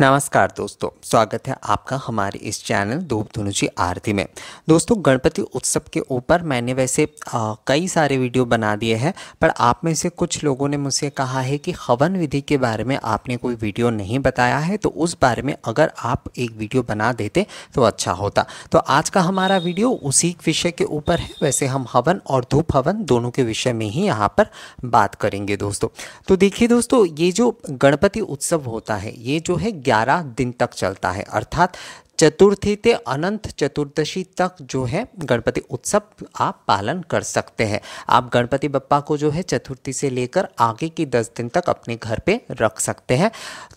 नमस्कार दोस्तों स्वागत है आपका हमारे इस चैनल धूप धुनुजी आरती में दोस्तों गणपति उत्सव के ऊपर मैंने वैसे आ, कई सारे वीडियो बना दिए हैं पर आप में से कुछ लोगों ने मुझसे कहा है कि हवन विधि के बारे में आपने कोई वीडियो नहीं बताया है तो उस बारे में अगर आप एक वीडियो बना देते तो अच्छा होता तो आज का हमारा वीडियो उसी विषय के ऊपर है वैसे हम हवन और धूप हवन दोनों के विषय में ही यहाँ पर बात करेंगे दोस्तों तो देखिए दोस्तों ये जो गणपति उत्सव होता है ये जो है 11 दिन तक चलता है अर्थात चतुर्थी से अनंत चतुर्दशी तक जो है गणपति उत्सव आप पालन कर सकते हैं आप गणपति बप्पा को जो है चतुर्थी से लेकर आगे की दस दिन तक अपने घर पे रख सकते हैं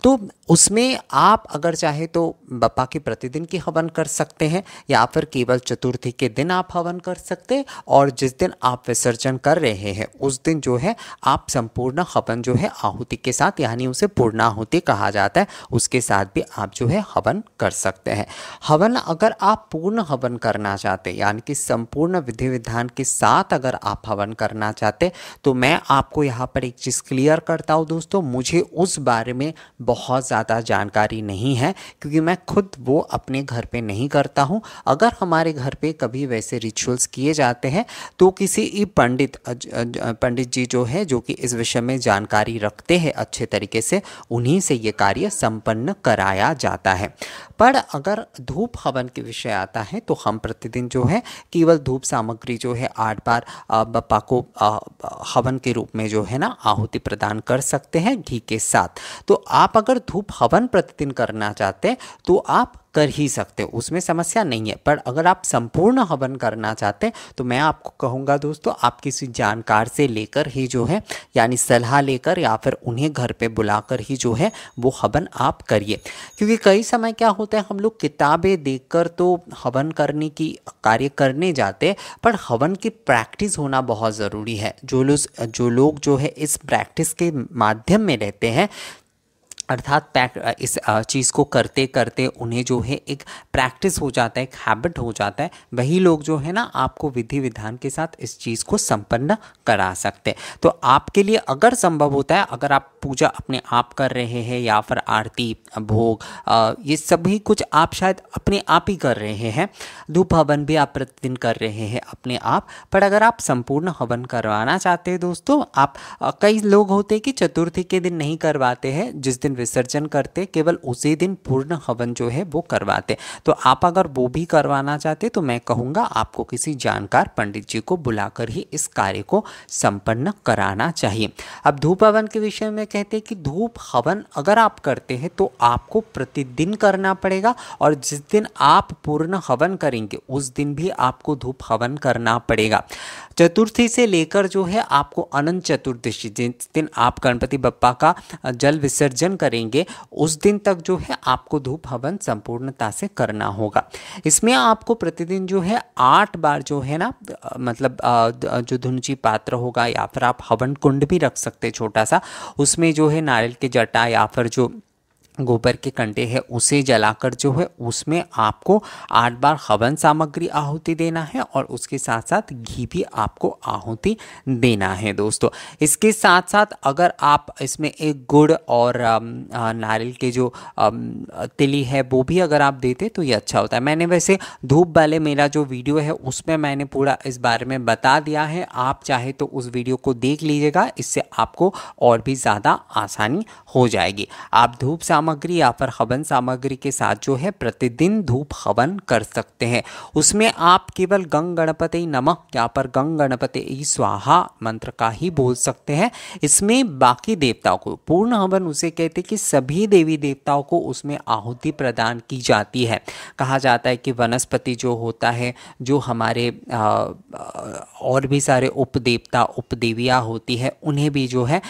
तो उसमें आप अगर चाहे तो बप्पा की प्रतिदिन की हवन कर सकते हैं या फिर केवल चतुर्थी के दिन आप हवन कर सकते हैं और जिस दिन आप विसर्जन कर रहे हैं उस दिन जो है आप संपूर्ण हवन जो है आहुति के साथ यानी उसे पूर्णाहुति कहा जाता है उसके साथ भी आप जो है हवन कर सकते हैं हवन अगर आप पूर्ण हवन करना चाहते यानी कि संपूर्ण विधि विधान के साथ अगर आप हवन करना चाहते तो मैं आपको यहाँ पर एक चीज़ क्लियर करता हूँ दोस्तों मुझे उस बारे में बहुत ज़्यादा जानकारी नहीं है क्योंकि मैं खुद वो अपने घर पर नहीं करता हूँ अगर हमारे घर पर कभी वैसे रिचुअल्स किए जाते हैं तो किसी पंडित पंडित जी जो है जो कि इस विषय में जानकारी रखते हैं अच्छे तरीके से उन्हीं से ये कार्य संपन्न कराया जाता है पर अगर पर धूप हवन के विषय आता है तो हम प्रतिदिन जो है केवल धूप सामग्री जो है आठ बार बप्पा को हवन के रूप में जो है ना आहुति प्रदान कर सकते हैं घी के साथ तो आप अगर धूप हवन प्रतिदिन करना चाहते हैं तो आप कर ही सकते हो उसमें समस्या नहीं है पर अगर आप संपूर्ण हवन करना चाहते हैं तो मैं आपको कहूँगा दोस्तों आप किसी जानकार से लेकर ही जो है यानी सलाह लेकर या फिर उन्हें घर पे बुलाकर ही जो है वो हवन आप करिए क्योंकि कई समय क्या होता है हम लोग किताबें देख तो हवन करने की कार्य करने जाते पर हवन की प्रैक्टिस होना बहुत ज़रूरी है जो लोग जो लोग जो है इस प्रैक्टिस के माध्यम में रहते हैं अर्थात इस चीज़ को करते करते उन्हें जो है एक प्रैक्टिस हो जाता है एक हैबिट हो जाता है वही लोग जो है ना आपको विधि विधान के साथ इस चीज़ को संपन्न करा सकते हैं तो आपके लिए अगर संभव होता है अगर आप पूजा अपने आप कर रहे हैं या फिर आरती भोग आ, ये सभी कुछ आप शायद अपने आप ही कर रहे हैं धूप हवन भी आप प्रतिदिन कर रहे हैं अपने आप पर अगर आप संपूर्ण हवन करवाना चाहते हैं दोस्तों आप कई लोग होते हैं कि चतुर्थी के दिन नहीं करवाते हैं जिस दिन विसर्जन करते केवल उसी दिन पूर्ण हवन जो है वो करवाते तो आप अगर वो भी करवाना चाहते तो मैं कहूँगा आपको किसी जानकार पंडित जी को बुलाकर ही इस कार्य को संपन्न कराना चाहिए अब धूप हवन के विषय में कहते हैं कि धूप हवन अगर आप करते हैं तो आपको प्रतिदिन करना पड़ेगा और जिस दिन आप पूर्ण हवन करेंगे उस दिन भी आपको धूप हवन करना पड़ेगा चतुर्थी से लेकर जो है आपको अनंत चतुर्दशी जिस दिन आप गणपति बप्पा का जल विसर्जन कर करेंगे उस दिन तक जो है आपको धूप हवन संपूर्णता से करना होगा इसमें आपको प्रतिदिन जो है आठ बार जो है ना मतलब जो धुनची पात्र होगा या फिर आप हवन कुंड भी रख सकते छोटा सा उसमें जो है नारियल की जटा या फिर जो गोबर के कंटे है उसे जलाकर जो है उसमें आपको आठ बार हवन सामग्री आहुति देना है और उसके साथ साथ घी भी आपको आहुति देना है दोस्तों इसके साथ साथ अगर आप इसमें एक गुड़ और नारियल के जो तिली है वो भी अगर आप देते तो ये अच्छा होता है मैंने वैसे धूप वाले मेरा जो वीडियो है उसमें मैंने पूरा इस बारे में बता दिया है आप चाहे तो उस वीडियो को देख लीजिएगा इससे आपको और भी ज़्यादा आसानी हो जाएगी आप धूप साम सामग्री या फिर हवन सामग्री के साथ जो है प्रतिदिन धूप हवन कर सकते हैं उसमें आप केवल गंग गणपति नमः या पर गंग गणपति स्वाहा मंत्र का ही बोल सकते हैं इसमें बाकी देवताओं को पूर्ण हवन उसे कहते हैं कि सभी देवी देवताओं को उसमें आहुति प्रदान की जाती है कहा जाता है कि वनस्पति जो होता है जो हमारे आ, और भी सारे उपदेवता उपदेवियाँ होती है उन्हें भी जो है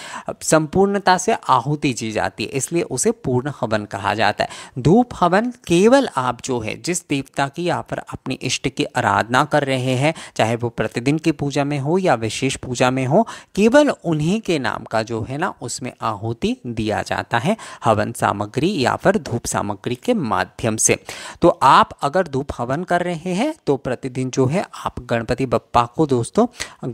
संपूर्णता से आहुति दी जाती है इसलिए उसे पूर्ण पूर्ण हवन कहा जाता है धूप हवन केवल आप जो है जिस देवता की आप पर इष्ट की आराधना कर रहे हैं चाहे वो प्रतिदिन की पूजा में हो या विशेष पूजा में हो केवल उन्हीं के नाम का जो है ना उसमें आहूति दिया जाता है हवन सामग्री या फिर धूप सामग्री के माध्यम से तो आप अगर धूप हवन कर रहे हैं तो प्रतिदिन जो है आप गणपति बप्पा को दोस्तों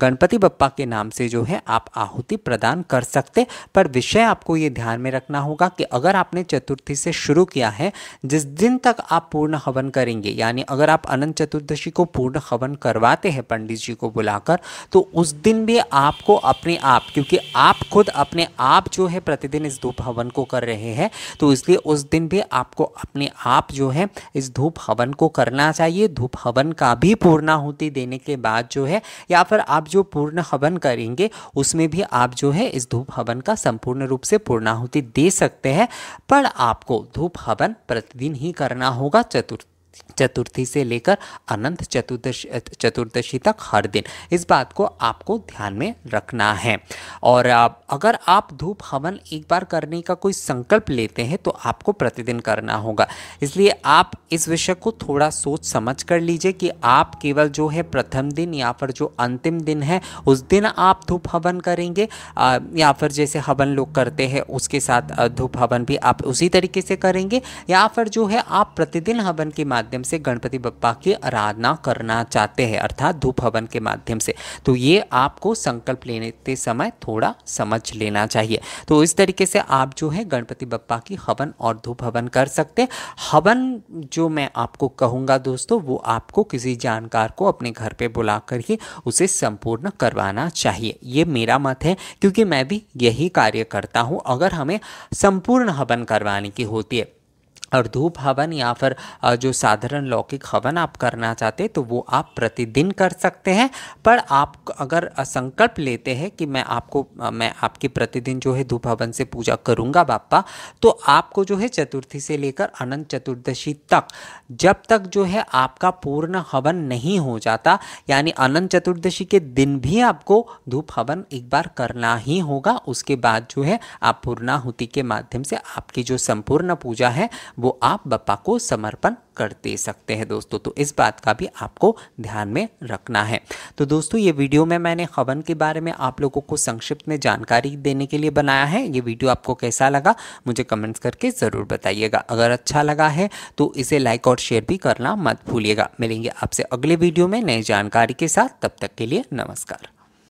गणपति बप्पा के नाम से जो है आप आहुति प्रदान कर सकते पर विषय आपको ये ध्यान में रखना होगा कि अगर आपने ने चतुर्थी से शुरू किया है जिस दिन तक आप पूर्ण हवन करेंगे यानी अगर आप अनंत चतुर्दशी को पूर्ण हवन करवाते हैं पंडित जी को बुलाकर तो उस दिन भी आपको अपने आप क्योंकि आप खुद अपने आप जो है प्रतिदिन इस धूप हवन को कर रहे हैं तो इसलिए उस दिन भी आपको अपने आप जो है इस धूप हवन को करना चाहिए धूप हवन का भी पूर्णाहुति देने के बाद जो है या फिर आप जो पूर्ण हवन करेंगे उसमें भी आप जो है इस धूप हवन का संपूर्ण रूप से पूर्णाहुति दे सकते हैं पर आपको धूप हवन प्रतिदिन ही करना होगा चतुर्थ चतुर्थी से लेकर अनंत चतुर्दशी चतुर्दशी तक हर दिन इस बात को आपको ध्यान में रखना है और अगर आप धूप हवन एक बार करने का कोई संकल्प लेते हैं तो आपको प्रतिदिन करना होगा इसलिए आप इस विषय को थोड़ा सोच समझ कर लीजिए कि आप केवल जो है प्रथम दिन या फिर जो अंतिम दिन है उस दिन आप धूप हवन करेंगे या फिर जैसे हवन लोग करते हैं उसके साथ धूप हवन भी आप उसी तरीके से करेंगे या फिर जो है आप प्रतिदिन हवन के माध्यम माध्यम से गणपति बप्पा की आराधना करना चाहते हैं अर्थात धूप हवन के माध्यम से तो ये आपको संकल्प लेते समय थोड़ा समझ लेना चाहिए तो इस तरीके से आप जो है गणपति बप्पा की हवन और धूप हवन कर सकते हवन जो मैं आपको कहूँगा दोस्तों वो आपको किसी जानकार को अपने घर पर बुला ही उसे संपूर्ण करवाना चाहिए ये मेरा मत है क्योंकि मैं भी यही कार्य करता हूँ अगर हमें संपूर्ण हवन करवाने की होती है और धूप हवन या फिर जो साधारण लौकिक हवन आप करना चाहते तो वो आप प्रतिदिन कर सकते हैं पर आप अगर संकल्प लेते हैं कि मैं आपको मैं आपकी प्रतिदिन जो है धूप हवन से पूजा करूँगा बापा तो आपको जो है चतुर्थी से लेकर अनंत चतुर्दशी तक जब तक जो है आपका पूर्ण हवन नहीं हो जाता यानी अनंत चतुर्दशी के दिन भी आपको धूप हवन एक बार करना ही होगा उसके बाद जो है आप पूर्णाहुति के माध्यम से आपकी जो संपूर्ण पूजा है वो आप बप्पा को समर्पण कर दे सकते हैं दोस्तों तो इस बात का भी आपको ध्यान में रखना है तो दोस्तों ये वीडियो में मैंने हवन के बारे में आप लोगों को संक्षिप्त में जानकारी देने के लिए बनाया है ये वीडियो आपको कैसा लगा मुझे कमेंट्स करके ज़रूर बताइएगा अगर अच्छा लगा है तो इसे लाइक और शेयर भी करना मत भूलिएगा मिलेंगे आपसे अगले वीडियो में नई जानकारी के साथ तब तक के लिए नमस्कार